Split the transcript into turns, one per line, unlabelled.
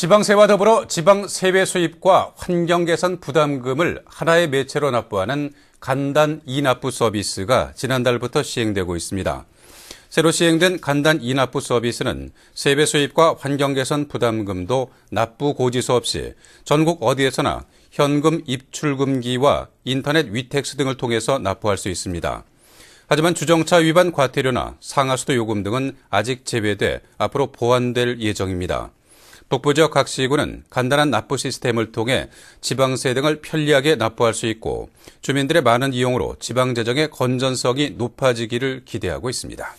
지방세와 더불어 지방세배 수입과 환경개선 부담금을 하나의 매체로 납부하는 간단 이납부 서비스가 지난달부터 시행되고 있습니다. 새로 시행된 간단 이납부 서비스는 세배 수입과 환경개선 부담금도 납부 고지서 없이 전국 어디에서나 현금 입출금기와 인터넷 위택스 등을 통해서 납부할 수 있습니다. 하지만 주정차 위반 과태료나 상하수도 요금 등은 아직 제외돼 앞으로 보완될 예정입니다. 북부 지역 각 시군은 간단한 납부 시스템을 통해 지방세 등을 편리하게 납부할 수 있고 주민들의 많은 이용으로 지방 재정의 건전성이 높아지기를 기대하고 있습니다.